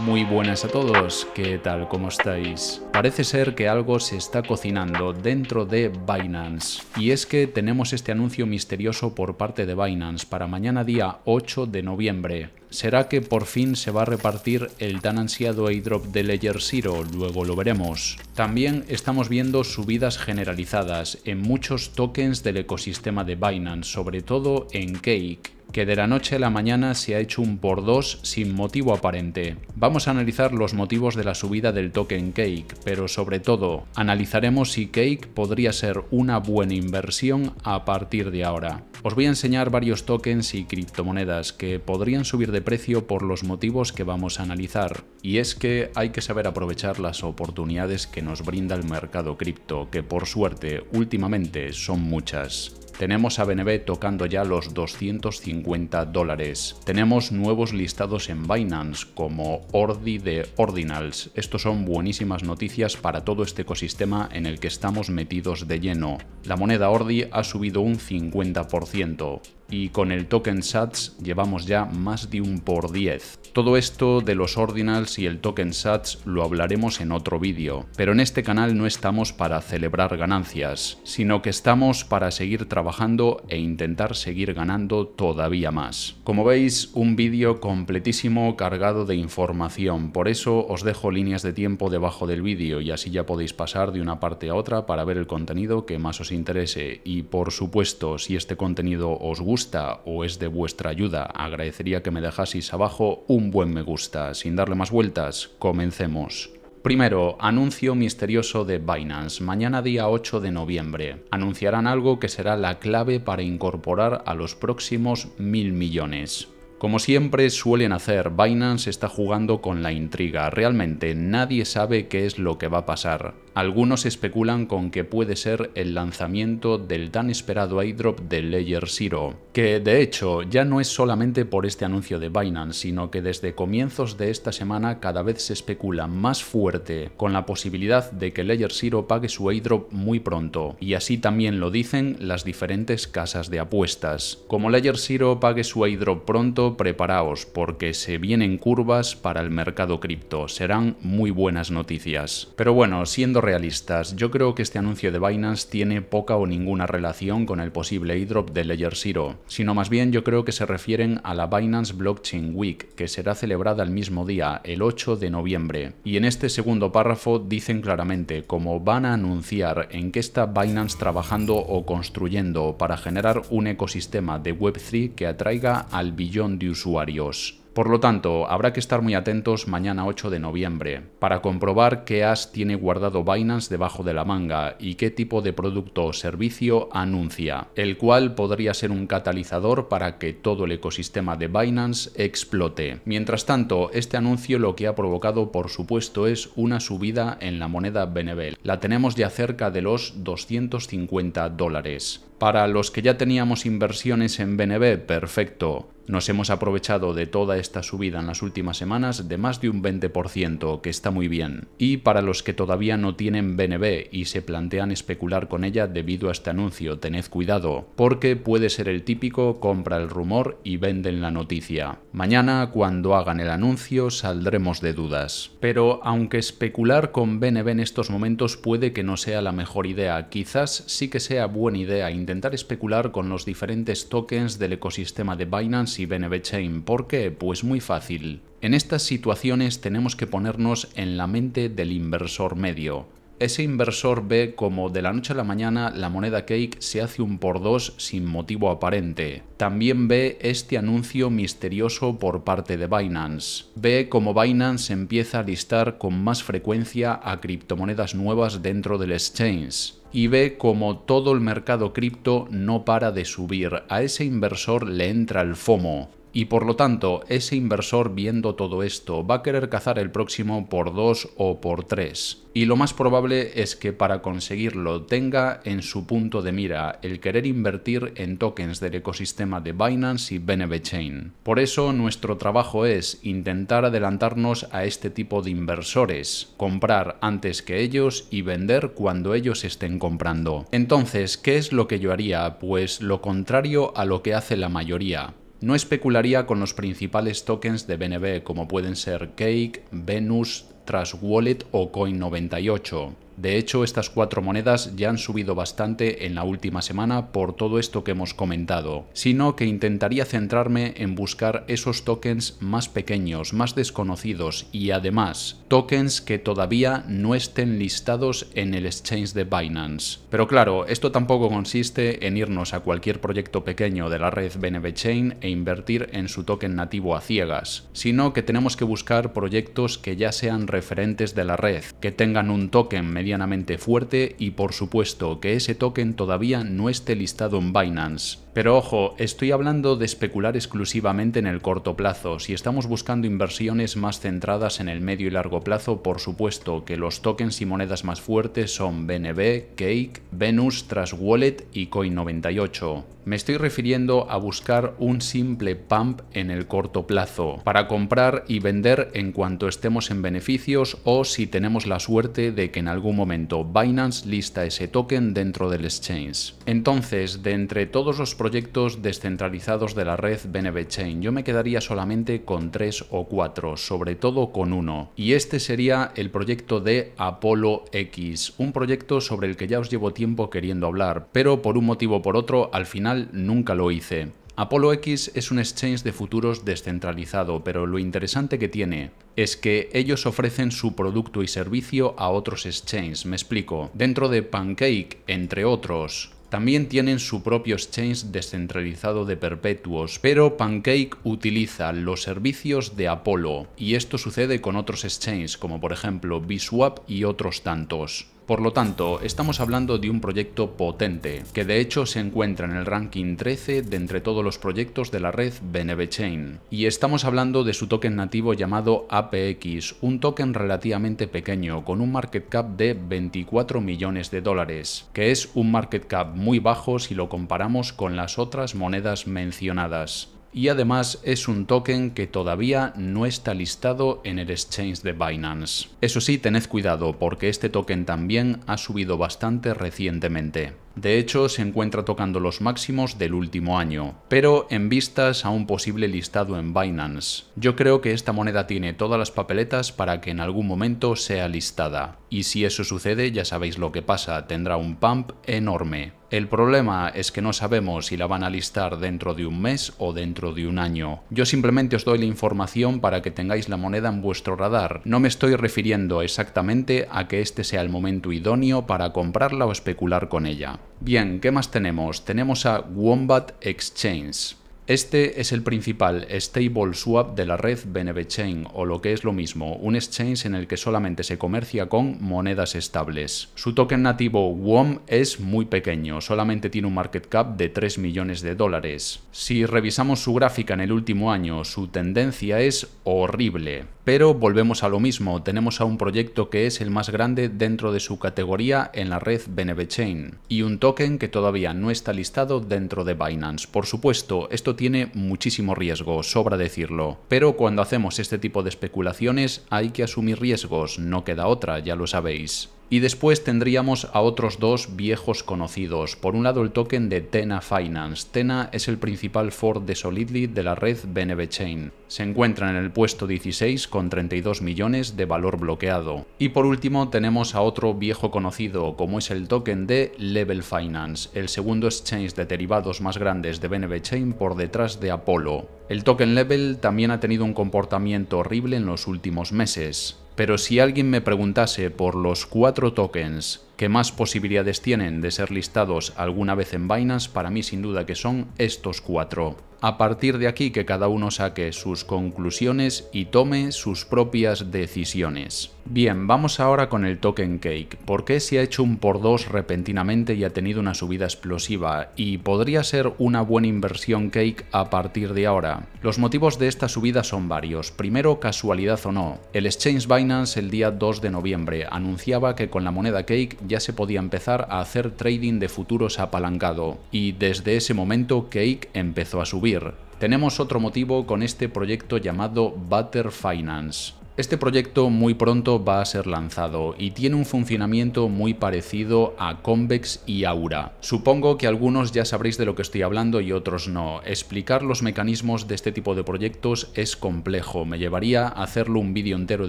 Muy buenas a todos, ¿qué tal? ¿Cómo estáis? Parece ser que algo se está cocinando dentro de Binance. Y es que tenemos este anuncio misterioso por parte de Binance para mañana día 8 de noviembre. ¿Será que por fin se va a repartir el tan ansiado airdrop de Ledger Zero? Luego lo veremos. También estamos viendo subidas generalizadas en muchos tokens del ecosistema de Binance, sobre todo en Cake que de la noche a la mañana se ha hecho un por dos sin motivo aparente. Vamos a analizar los motivos de la subida del token Cake, pero sobre todo analizaremos si Cake podría ser una buena inversión a partir de ahora. Os voy a enseñar varios tokens y criptomonedas que podrían subir de precio por los motivos que vamos a analizar. Y es que hay que saber aprovechar las oportunidades que nos brinda el mercado cripto, que por suerte últimamente son muchas. Tenemos a BNB tocando ya los 250 dólares. Tenemos nuevos listados en Binance como Ordi de Ordinals. Estos son buenísimas noticias para todo este ecosistema en el que estamos metidos de lleno. La moneda Ordi ha subido un 50% y con el token SATS llevamos ya más de un por 10. Todo esto de los ordinals y el token SATS lo hablaremos en otro vídeo, pero en este canal no estamos para celebrar ganancias, sino que estamos para seguir trabajando e intentar seguir ganando todavía más. Como veis, un vídeo completísimo cargado de información, por eso os dejo líneas de tiempo debajo del vídeo y así ya podéis pasar de una parte a otra para ver el contenido que más os interese y por supuesto si este contenido os gusta gusta o es de vuestra ayuda, agradecería que me dejaseis abajo un buen me gusta. Sin darle más vueltas, comencemos. Primero, anuncio misterioso de Binance. Mañana día 8 de noviembre anunciarán algo que será la clave para incorporar a los próximos mil millones. Como siempre suelen hacer, Binance está jugando con la intriga. Realmente nadie sabe qué es lo que va a pasar. Algunos especulan con que puede ser el lanzamiento del tan esperado airdrop de Layer Zero, que de hecho ya no es solamente por este anuncio de Binance, sino que desde comienzos de esta semana cada vez se especula más fuerte con la posibilidad de que Layer Zero pague su airdrop muy pronto, y así también lo dicen las diferentes casas de apuestas. Como Layer Zero pague su airdrop pronto, preparaos porque se vienen curvas para el mercado cripto. Serán muy buenas noticias. Pero bueno, siendo realistas, yo creo que este anuncio de Binance tiene poca o ninguna relación con el posible airdrop de Layer Zero, sino más bien yo creo que se refieren a la Binance Blockchain Week, que será celebrada el mismo día, el 8 de noviembre. Y en este segundo párrafo dicen claramente cómo van a anunciar en qué está Binance trabajando o construyendo para generar un ecosistema de Web3 que atraiga al billón de usuarios. Por lo tanto, habrá que estar muy atentos mañana 8 de noviembre para comprobar qué as tiene guardado Binance debajo de la manga y qué tipo de producto o servicio anuncia, el cual podría ser un catalizador para que todo el ecosistema de Binance explote. Mientras tanto, este anuncio lo que ha provocado por supuesto es una subida en la moneda BNB. La tenemos ya cerca de los 250 dólares. Para los que ya teníamos inversiones en BNB, perfecto. Nos hemos aprovechado de toda esta subida en las últimas semanas de más de un 20%, que está muy bien. Y para los que todavía no tienen BNB y se plantean especular con ella debido a este anuncio, tened cuidado, porque puede ser el típico compra el rumor y venden la noticia. Mañana, cuando hagan el anuncio, saldremos de dudas. Pero aunque especular con BNB en estos momentos puede que no sea la mejor idea, quizás sí que sea buena idea intentar especular con los diferentes tokens del ecosistema de Binance y Benevechain. ¿Por qué? Pues muy fácil. En estas situaciones tenemos que ponernos en la mente del inversor medio. Ese inversor ve como de la noche a la mañana la moneda cake se hace un por dos sin motivo aparente. También ve este anuncio misterioso por parte de Binance. Ve como Binance empieza a listar con más frecuencia a criptomonedas nuevas dentro del exchange y ve como todo el mercado cripto no para de subir. A ese inversor le entra el FOMO, y por lo tanto ese inversor viendo todo esto va a querer cazar el próximo por dos o por tres. Y lo más probable es que para conseguirlo tenga en su punto de mira el querer invertir en tokens del ecosistema de Binance y BNB Chain. Por eso nuestro trabajo es intentar adelantarnos a este tipo de inversores, comprar antes que ellos y vender cuando ellos estén comprando. Entonces, ¿qué es lo que yo haría? Pues lo contrario a lo que hace la mayoría no especularía con los principales tokens de BNB como pueden ser Cake, Venus, Trust Wallet o Coin98. De hecho, estas cuatro monedas ya han subido bastante en la última semana por todo esto que hemos comentado, sino que intentaría centrarme en buscar esos tokens más pequeños, más desconocidos y además tokens que todavía no estén listados en el exchange de Binance. Pero claro, esto tampoco consiste en irnos a cualquier proyecto pequeño de la red BNB Chain e invertir en su token nativo a ciegas, sino que tenemos que buscar proyectos que ya sean referentes de la red, que tengan un token medianamente fuerte y por supuesto que ese token todavía no esté listado en Binance. Pero ojo, estoy hablando de especular exclusivamente en el corto plazo. Si estamos buscando inversiones más centradas en el medio y largo plazo, por supuesto que los tokens y monedas más fuertes son BNB, Cake, Venus, Trust Wallet y Coin98. Me estoy refiriendo a buscar un simple pump en el corto plazo, para comprar y vender en cuanto estemos en beneficios o si tenemos la suerte de que en algún momento Binance lista ese token dentro del exchange. Entonces, de entre todos los proyectos descentralizados de la red BNB Chain. Yo me quedaría solamente con tres o cuatro, sobre todo con uno. Y este sería el proyecto de Apollo X, un proyecto sobre el que ya os llevo tiempo queriendo hablar, pero por un motivo o por otro al final nunca lo hice. Apollo X es un exchange de futuros descentralizado, pero lo interesante que tiene es que ellos ofrecen su producto y servicio a otros exchanges, me explico. Dentro de Pancake, entre otros, también tienen su propio exchange descentralizado de perpetuos, pero Pancake utiliza los servicios de Apollo, y esto sucede con otros exchanges, como por ejemplo Biswap y otros tantos. Por lo tanto, estamos hablando de un proyecto potente, que de hecho se encuentra en el ranking 13 de entre todos los proyectos de la red BNB Chain. Y estamos hablando de su token nativo llamado APX, un token relativamente pequeño, con un market cap de 24 millones de dólares, que es un market cap muy bajo si lo comparamos con las otras monedas mencionadas y además es un token que todavía no está listado en el exchange de Binance. Eso sí, tened cuidado porque este token también ha subido bastante recientemente. De hecho, se encuentra tocando los máximos del último año, pero en vistas a un posible listado en Binance. Yo creo que esta moneda tiene todas las papeletas para que en algún momento sea listada. Y si eso sucede, ya sabéis lo que pasa, tendrá un pump enorme. El problema es que no sabemos si la van a listar dentro de un mes o dentro de un año. Yo simplemente os doy la información para que tengáis la moneda en vuestro radar. No me estoy refiriendo exactamente a que este sea el momento idóneo para comprarla o especular con ella. Bien, ¿qué más tenemos? Tenemos a Wombat Exchange. Este es el principal stable swap de la red BNB Chain, o lo que es lo mismo, un exchange en el que solamente se comercia con monedas estables. Su token nativo WOM es muy pequeño, solamente tiene un market cap de 3 millones de dólares. Si revisamos su gráfica en el último año, su tendencia es horrible. Pero volvemos a lo mismo, tenemos a un proyecto que es el más grande dentro de su categoría en la red BNB Chain, y un token que todavía no está listado dentro de Binance. Por supuesto, esto tiene muchísimo riesgo, sobra decirlo. Pero cuando hacemos este tipo de especulaciones hay que asumir riesgos, no queda otra, ya lo sabéis. Y después tendríamos a otros dos viejos conocidos. Por un lado el token de Tena Finance. Tena es el principal Ford de Solidly de la red BNB Chain. Se encuentra en el puesto 16 con 32 millones de valor bloqueado. Y por último tenemos a otro viejo conocido como es el token de Level Finance, el segundo exchange de derivados más grandes de BNB Chain por detrás de Apollo. El token level también ha tenido un comportamiento horrible en los últimos meses, pero si alguien me preguntase por los cuatro tokens que más posibilidades tienen de ser listados alguna vez en Binance para mí sin duda que son estos cuatro. A partir de aquí que cada uno saque sus conclusiones y tome sus propias decisiones. Bien, vamos ahora con el token cake. ¿Por qué se ha hecho un por dos repentinamente y ha tenido una subida explosiva? ¿Y podría ser una buena inversión cake a partir de ahora? Los motivos de esta subida son varios. Primero, casualidad o no. El exchange Binance el día 2 de noviembre anunciaba que con la moneda cake ya se podía empezar a hacer trading de futuros apalancado, y desde ese momento Cake empezó a subir. Tenemos otro motivo con este proyecto llamado Butter Finance. Este proyecto muy pronto va a ser lanzado y tiene un funcionamiento muy parecido a Convex y Aura. Supongo que algunos ya sabréis de lo que estoy hablando y otros no. Explicar los mecanismos de este tipo de proyectos es complejo, me llevaría a hacerlo un vídeo entero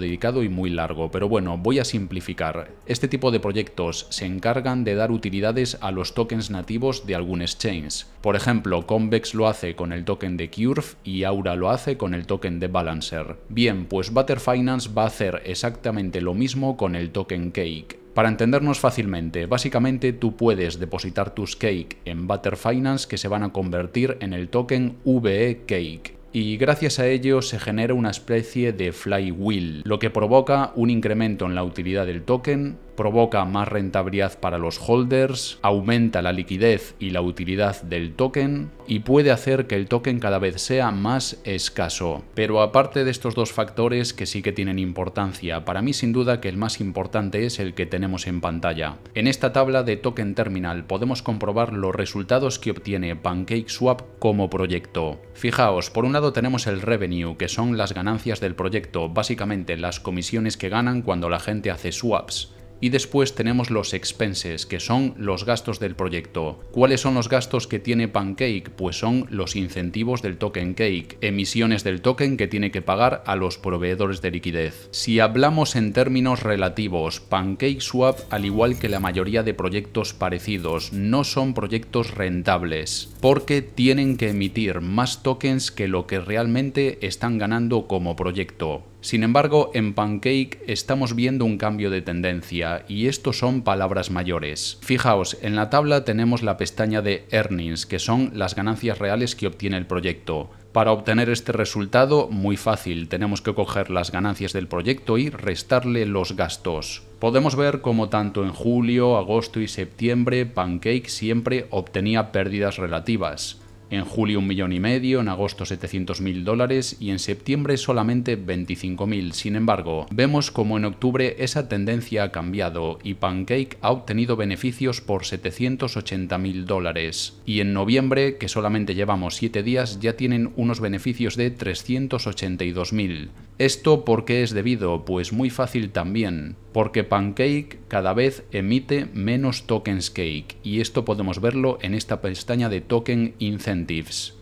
dedicado y muy largo, pero bueno, voy a simplificar. Este tipo de proyectos se encargan de dar utilidades a los tokens nativos de algún exchange. Por ejemplo, Convex lo hace con el token de Curve y Aura lo hace con el token de Balancer. Bien, pues Butterfly va a hacer exactamente lo mismo con el token Cake. Para entendernos fácilmente, básicamente tú puedes depositar tus Cake en Butter Finance que se van a convertir en el token VE Cake y gracias a ello se genera una especie de flywheel, lo que provoca un incremento en la utilidad del token, provoca más rentabilidad para los holders, aumenta la liquidez y la utilidad del token y puede hacer que el token cada vez sea más escaso. Pero aparte de estos dos factores que sí que tienen importancia, para mí sin duda que el más importante es el que tenemos en pantalla. En esta tabla de token terminal podemos comprobar los resultados que obtiene PancakeSwap como proyecto. Fijaos, por un lado tenemos el revenue, que son las ganancias del proyecto, básicamente las comisiones que ganan cuando la gente hace swaps. Y después tenemos los expenses, que son los gastos del proyecto. ¿Cuáles son los gastos que tiene Pancake? Pues son los incentivos del token Cake, emisiones del token que tiene que pagar a los proveedores de liquidez. Si hablamos en términos relativos, Pancake Swap, al igual que la mayoría de proyectos parecidos, no son proyectos rentables, porque tienen que emitir más tokens que lo que realmente están ganando como proyecto. Sin embargo, en Pancake estamos viendo un cambio de tendencia, y esto son palabras mayores. Fijaos, en la tabla tenemos la pestaña de Earnings, que son las ganancias reales que obtiene el proyecto. Para obtener este resultado, muy fácil, tenemos que coger las ganancias del proyecto y restarle los gastos. Podemos ver como tanto en julio, agosto y septiembre, Pancake siempre obtenía pérdidas relativas. En julio un millón y medio, en agosto 700.000 dólares y en septiembre solamente 25.000. Sin embargo, vemos como en octubre esa tendencia ha cambiado y Pancake ha obtenido beneficios por 780.000 dólares. Y en noviembre, que solamente llevamos 7 días, ya tienen unos beneficios de 382.000. ¿Esto por qué es debido? Pues muy fácil también, porque Pancake cada vez emite menos tokens cake y esto podemos verlo en esta pestaña de token incentive.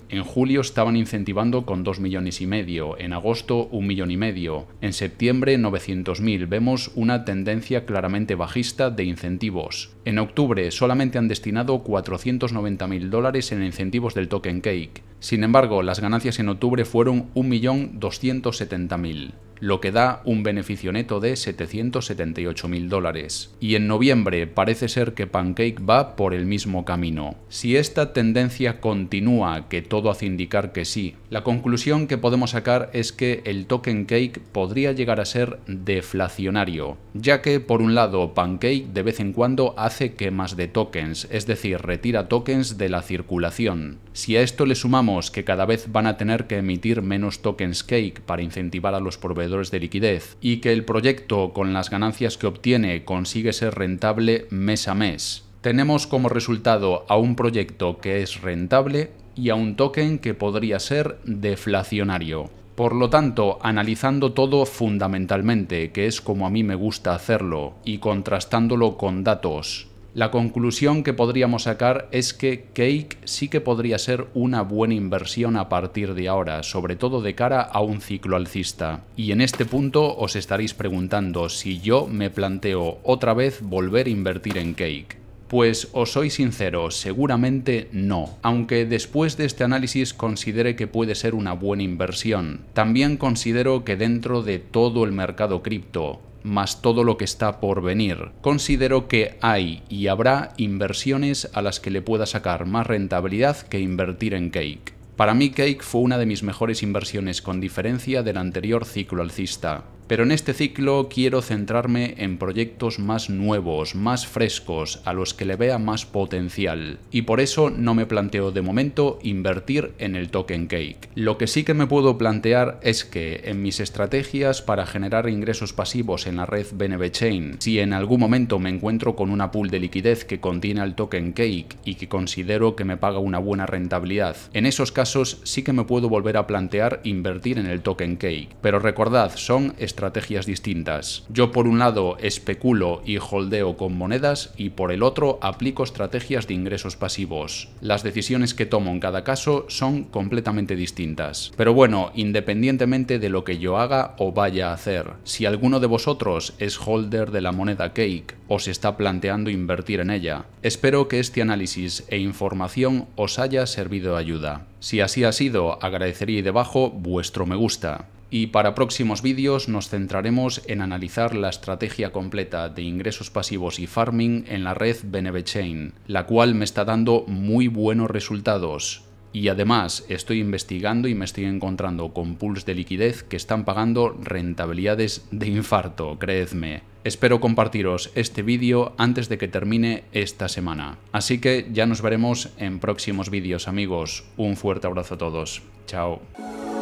En julio estaban incentivando con 2 millones y medio, en agosto un millón y medio, en septiembre 900.000. Vemos una tendencia claramente bajista de incentivos. En octubre solamente han destinado 490.000 dólares en incentivos del token cake. Sin embargo, las ganancias en octubre fueron 1.270.000, lo que da un beneficio neto de 778.000 dólares. Y en noviembre parece ser que Pancake va por el mismo camino. Si esta tendencia continúa, que todo hace indicar que sí, la conclusión que podemos sacar es que el token Cake podría llegar a ser deflacionario, ya que por un lado Pancake de vez en cuando hace quemas de tokens, es decir, retira tokens de la circulación. Si a esto le sumamos que cada vez van a tener que emitir menos tokens Cake para incentivar a los proveedores de liquidez y que el proyecto con las ganancias que obtiene consigue ser rentable mes a mes. Tenemos como resultado a un proyecto que es rentable y a un token que podría ser deflacionario. Por lo tanto, analizando todo fundamentalmente, que es como a mí me gusta hacerlo, y contrastándolo con datos, la conclusión que podríamos sacar es que Cake sí que podría ser una buena inversión a partir de ahora, sobre todo de cara a un ciclo alcista. Y en este punto os estaréis preguntando si yo me planteo otra vez volver a invertir en Cake. Pues os soy sincero, seguramente no, aunque después de este análisis considere que puede ser una buena inversión. También considero que dentro de todo el mercado cripto, más todo lo que está por venir. Considero que hay y habrá inversiones a las que le pueda sacar más rentabilidad que invertir en Cake. Para mí Cake fue una de mis mejores inversiones con diferencia del anterior ciclo alcista. Pero en este ciclo quiero centrarme en proyectos más nuevos, más frescos, a los que le vea más potencial. Y por eso no me planteo de momento invertir en el token cake. Lo que sí que me puedo plantear es que en mis estrategias para generar ingresos pasivos en la red BNB Chain, si en algún momento me encuentro con una pool de liquidez que contiene el token cake y que considero que me paga una buena rentabilidad, en esos casos sí que me puedo volver a plantear invertir en el token cake. Pero recordad, son estrategias distintas. Yo por un lado especulo y holdeo con monedas y por el otro aplico estrategias de ingresos pasivos. Las decisiones que tomo en cada caso son completamente distintas. Pero bueno, independientemente de lo que yo haga o vaya a hacer, si alguno de vosotros es holder de la moneda Cake o se está planteando invertir en ella, espero que este análisis e información os haya servido de ayuda. Si así ha sido, agradecería debajo vuestro me gusta. Y para próximos vídeos nos centraremos en analizar la estrategia completa de ingresos pasivos y farming en la red BNB la cual me está dando muy buenos resultados. Y además estoy investigando y me estoy encontrando con pools de liquidez que están pagando rentabilidades de infarto, creedme. Espero compartiros este vídeo antes de que termine esta semana. Así que ya nos veremos en próximos vídeos amigos. Un fuerte abrazo a todos. Chao.